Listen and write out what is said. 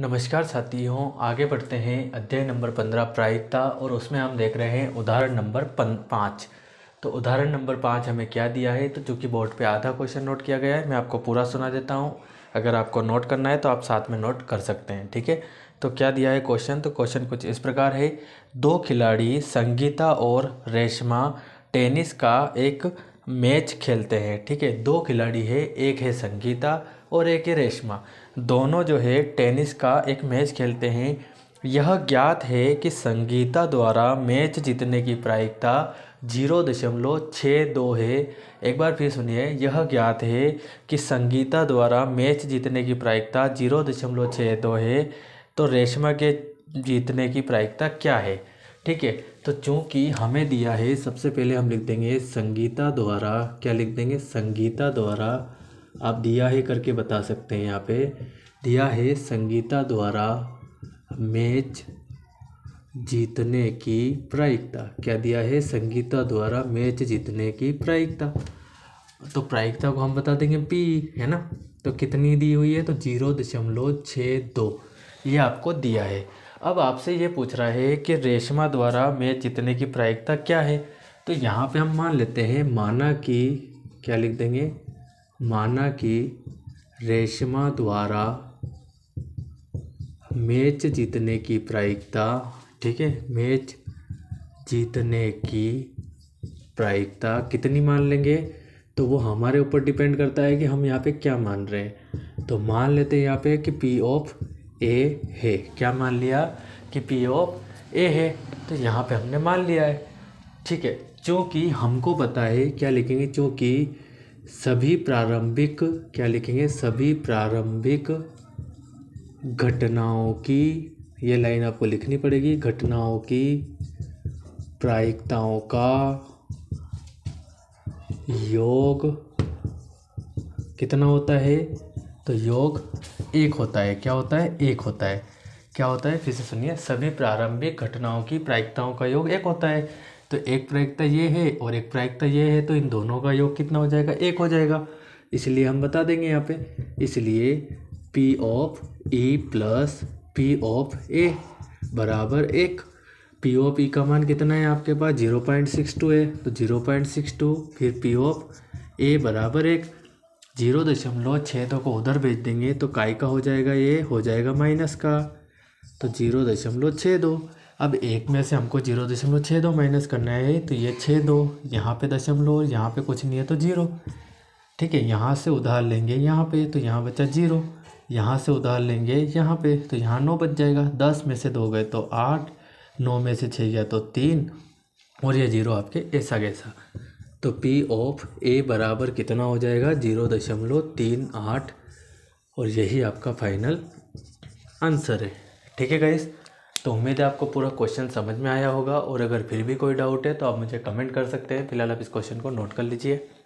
नमस्कार साथियों आगे बढ़ते हैं अध्याय नंबर पंद्रह प्रायिकता और उसमें हम देख रहे हैं उदाहरण नंबर पाँच तो उदाहरण नंबर पाँच हमें क्या दिया है तो चूँकि बोर्ड पे आधा क्वेश्चन नोट किया गया है मैं आपको पूरा सुना देता हूँ अगर आपको नोट करना है तो आप साथ में नोट कर सकते हैं ठीक है तो क्या दिया है क्वेश्चन तो क्वेश्चन कुछ इस प्रकार है दो खिलाड़ी संगीता और रेशमा टेनिस का एक मैच खेलते हैं ठीक है दो खिलाड़ी है एक है संगीता और एक है रेशमा दोनों जो है टेनिस का एक मैच खेलते हैं यह ज्ञात है कि संगीता द्वारा मैच जीतने की प्रायिकता जीरो दशमलव छः दो है एक बार फिर सुनिए यह ज्ञात है कि संगीता द्वारा मैच जीतने की प्रायिकता जीरो दशमलव छः दो है तो रेशमा के जीतने की प्रायिकता क्या है ठीक है तो चूंकि हमें दिया है सबसे पहले हम लिख देंगे संगीता द्वारा क्या लिख देंगे संगीता द्वारा आप दिया है करके बता सकते हैं यहाँ पे दिया है संगीता द्वारा मैच जीतने की प्रायिकता क्या दिया है संगीता द्वारा मैच जीतने की प्रायिकता तो प्रायिकता को हम बता देंगे पी है ना तो कितनी दी हुई है तो जीरो दशमलव छः दो ये आपको दिया है अब आपसे ये पूछ रहा है कि रेशमा द्वारा मैच जीतने की प्रायिकता क्या है तो यहाँ पे हम मान लेते हैं माना कि क्या लिख देंगे माना कि रेशमा द्वारा मैच जीतने की प्रायिकता ठीक है मैच जीतने की प्रायिकता कितनी मान लेंगे तो वो हमारे ऊपर डिपेंड करता है कि हम यहाँ पे क्या मान रहे हैं तो मान लेते हैं यहाँ पे कि पी ऑफ ए है क्या मान लिया कि पी ओ ए है तो यहाँ पे हमने मान लिया है ठीक है चूँकि हमको पता है क्या लिखेंगे चूँकि सभी प्रारंभिक क्या लिखेंगे सभी प्रारंभिक घटनाओं की ये लाइन आपको लिखनी पड़ेगी घटनाओं की प्रायिकताओं का योग कितना होता है तो योग एक होता है क्या होता है एक होता है क्या होता है फिर से सुनिए सभी प्रारंभिक घटनाओं की प्रायिकताओं का योग एक होता है तो एक प्रायिकता ये है और एक प्रायिकता ये है तो इन दोनों का योग कितना हो जाएगा एक हो जाएगा इसलिए हम बता देंगे यहाँ पे इसलिए P of E plus P of A बराबर एक पी ऑफ ई का मान कितना है आपके पास जीरो पॉइंट सिक्स टू है तो जीरो पॉइंट सिक्स टू फिर पी ऑफ ए बराबर एक जीरो दशमलव छः दो को उधर भेज देंगे तो काय का हो जाएगा ये हो जाएगा माइनस का तो जीरो दशमलव छः दो अब एक में से हमको जीरो दशमलव छः दो माइनस करना है तो ये छः दो यहाँ पे दशमलव यहाँ पे कुछ नहीं है तो जीरो ठीक है यहाँ से उधार लेंगे यहाँ पे तो यहाँ बचा जीरो यहाँ से उधार लेंगे यहाँ पे तो यहाँ नौ बच जाएगा दस में से दो गए तो आठ नौ में से छः गया तो तीन और ये जीरो आपके ऐसा कैसा तो पी ऑफ ए बराबर कितना हो जाएगा जीरो दशमलव तीन आठ और यही आपका फाइनल आंसर है ठीक है गाइस तो उम्मीद है आपको पूरा क्वेश्चन समझ में आया होगा और अगर फिर भी कोई डाउट है तो आप मुझे कमेंट कर सकते हैं फिलहाल आप इस क्वेश्चन को नोट कर लीजिए